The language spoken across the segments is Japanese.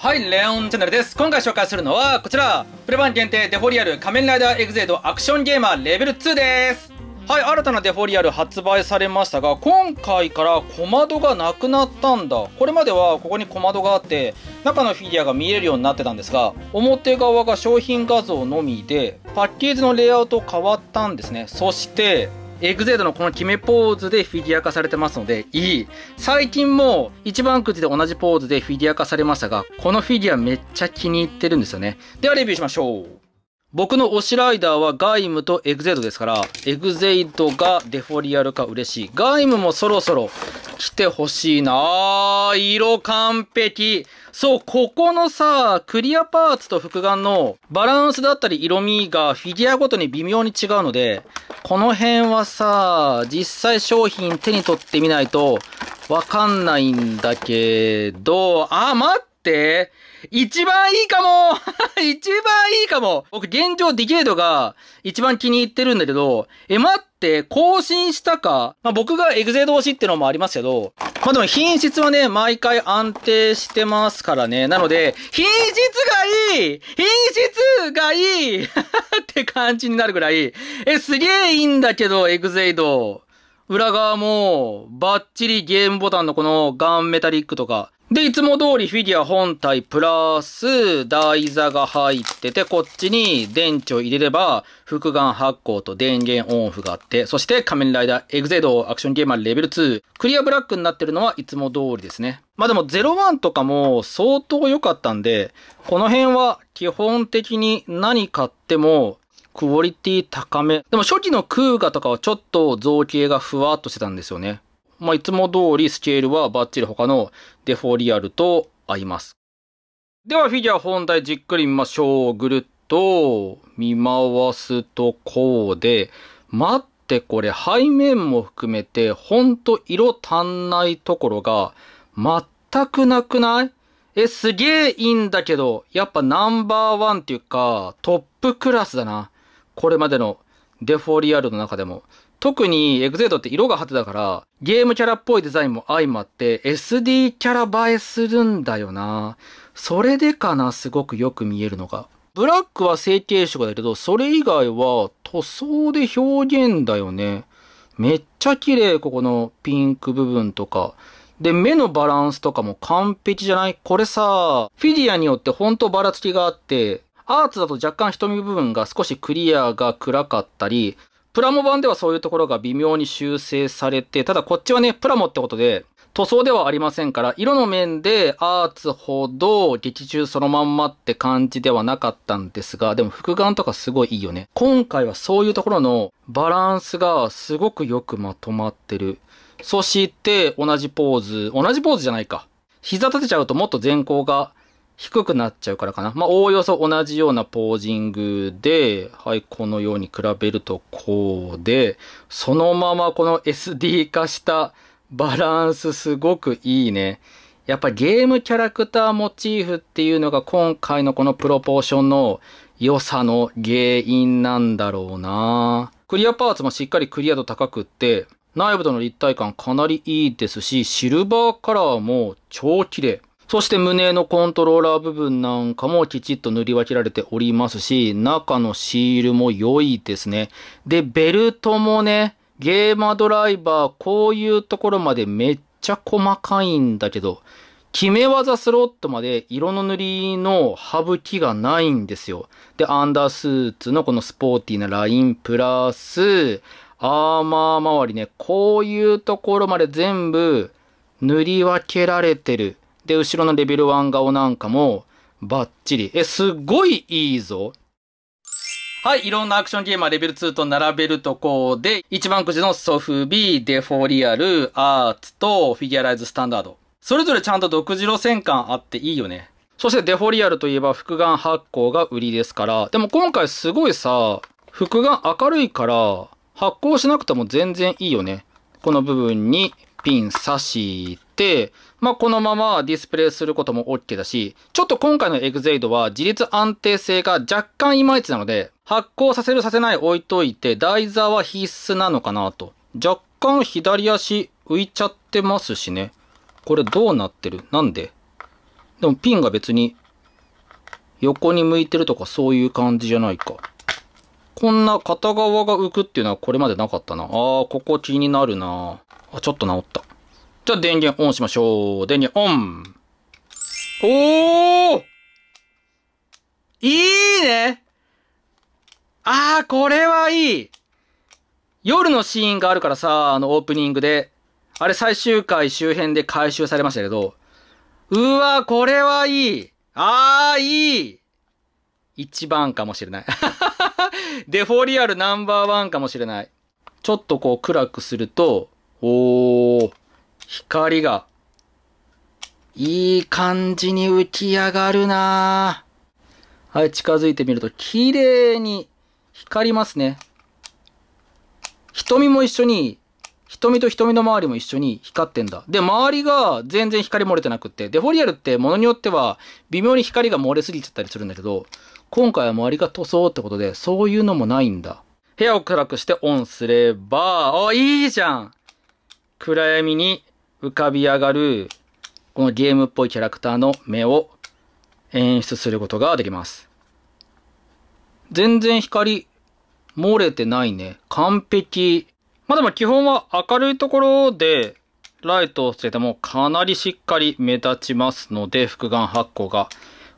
はい、レオンチャンネルです。今回紹介するのはこちら、プレバン限定デフォリアル仮面ライダーエグゼイドアクションゲーマーレベル2です。はい、新たなデフォリアル発売されましたが、今回から小窓がなくなったんだ。これまではここに小窓があって、中のフィギュアが見えるようになってたんですが、表側が商品画像のみで、パッケージのレイアウト変わったんですね。そして、エグゼードのこの決めポーズでフィギュア化されてますので、いい。最近も一番くじで同じポーズでフィギュア化されましたが、このフィギュアめっちゃ気に入ってるんですよね。ではレビューしましょう。僕の推しライダーはガイムとエグゼイドですから、エグゼイドがデフォリアルか嬉しい。ガイムもそろそろ来てほしいなあー、色完璧。そう、ここのさ、クリアパーツと複眼のバランスだったり色味がフィギュアごとに微妙に違うので、この辺はさ、実際商品手に取ってみないとわかんないんだけど、あ、待っって一番いいかも 一番いいかも僕現状ディケードが一番気に入ってるんだけど、え、待って、更新したか。まあ、僕がエグゼード推しってのもありますけど、まあ、でも品質はね、毎回安定してますからね。なので、品質がいい品質がいい って感じになるぐらい。え、すげえいいんだけど、エグゼイド。裏側も、バッチリゲームボタンのこのガンメタリックとか、で、いつも通りフィギュア本体プラス台座が入ってて、こっちに電池を入れれば、複眼発光と電源オンオフがあって、そして仮面ライダーエグゼドアクションゲーマーレベル2、クリアブラックになってるのはいつも通りですね。まあでも01とかも相当良かったんで、この辺は基本的に何買ってもクオリティ高め。でも初期のク画ガとかはちょっと造形がふわっとしてたんですよね。まあ、いつも通りスケールはバッチリ他のデフォリアルと合います。では、フィギュア本体じっくり見ましょう。ぐるっと見回すとこうで、待ってこれ背面も含めて、ほんと色足んないところが全くなくないえ、すげえいいんだけど、やっぱナンバーワンっていうか、トップクラスだな。これまでのデフォリアルの中でも。特にエグゼードって色が派手だから、ゲームキャラっぽいデザインも相まって SD キャラ映えするんだよな。それでかな、すごくよく見えるのが。ブラックは成形色だけど、それ以外は塗装で表現だよね。めっちゃ綺麗、ここのピンク部分とか。で、目のバランスとかも完璧じゃないこれさ、フィギュアによってほんとばらつきがあって、アーツだと若干瞳部分が少しクリアが暗かったり、プラモ版ではそういうところが微妙に修正されて、ただこっちはね、プラモってことで、塗装ではありませんから、色の面でアーツほど劇中そのまんまって感じではなかったんですが、でも複眼とかすごいいいよね。今回はそういうところのバランスがすごくよくまとまってる。そして同じポーズ、同じポーズじゃないか。膝立てちゃうともっと前行が低くなっちゃうからかな。まあ、おおよそ同じようなポージングで、はい、このように比べるとこうで、そのままこの SD 化したバランスすごくいいね。やっぱゲームキャラクターモチーフっていうのが今回のこのプロポーションの良さの原因なんだろうなクリアパーツもしっかりクリア度高くって、内部との立体感かなりいいですし、シルバーカラーも超綺麗。そして胸のコントローラー部分なんかもきちっと塗り分けられておりますし、中のシールも良いですね。で、ベルトもね、ゲーマドライバー、こういうところまでめっちゃ細かいんだけど、決め技スロットまで色の塗りの省きがないんですよ。で、アンダースーツのこのスポーティーなラインプラス、アーマー周りね、こういうところまで全部塗り分けられてる。で、後ろのレベル1顔なんかも、バッチリ。え、すごいいいぞ。はい、いろんなアクションゲームはレベル2と並べるとこで、一番くじのソフビ、デフォリアル、アーツとフィギュアライズスタンダード。それぞれちゃんと独自路線感あっていいよね。そしてデフォリアルといえば複眼発光が売りですから、でも今回すごいさ、複眼明るいから発光しなくても全然いいよね。この部分にピン刺して、まあ、このままディスプレイすることも OK だし、ちょっと今回のエグゼイドは自立安定性が若干いまいちなので、発酵させるさせない置いといて、台座は必須なのかなと。若干左足浮いちゃってますしね。これどうなってるなんででもピンが別に横に向いてるとかそういう感じじゃないか。こんな片側が浮くっていうのはこれまでなかったな。あー、ここ気になるなあ、ちょっと治った。じゃあ電源オンしましょう。電源オン。おーいいねあー、これはいい夜のシーンがあるからさ、あのオープニングで。あれ最終回周辺で回収されましたけど。うわ、これはいいあー、いい一番かもしれない。デフォリアルナンバーワンかもしれない。ちょっとこう暗くすると、おー。光が、いい感じに浮き上がるなはい、近づいてみると、綺麗に光りますね。瞳も一緒に、瞳と瞳の周りも一緒に光ってんだ。で、周りが全然光漏れてなくって、で、フォリアルってものによっては微妙に光が漏れすぎちゃったりするんだけど、今回は周りが塗装ってことで、そういうのもないんだ。部屋を暗くしてオンすれば、あ、いいじゃん暗闇に浮かび上がる、このゲームっぽいキャラクターの目を演出することができます。全然光漏れてないね。完璧。まあでも基本は明るいところでライトをつけてもかなりしっかり目立ちますので、複眼発光が。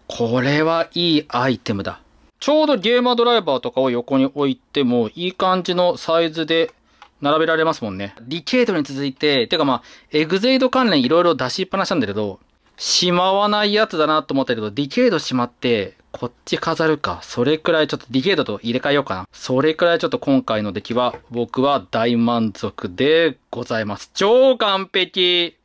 これはいいアイテムだ。ちょうどゲーマードライバーとかを横に置いてもいい感じのサイズで並べられますもんね。ディケイドに続いて、てかまあ、エグゼイド関連いろいろ出しっぱなしなんだけど、しまわないやつだなと思ったけど、ディケイドしまって、こっち飾るか。それくらいちょっとディケイドと入れ替えようかな。それくらいちょっと今回の出来は、僕は大満足でございます。超完璧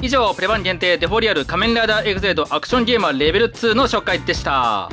以上プレン限定デフォリアル仮面ライダーエグゼイドアクションゲーマーレベル2の紹介でした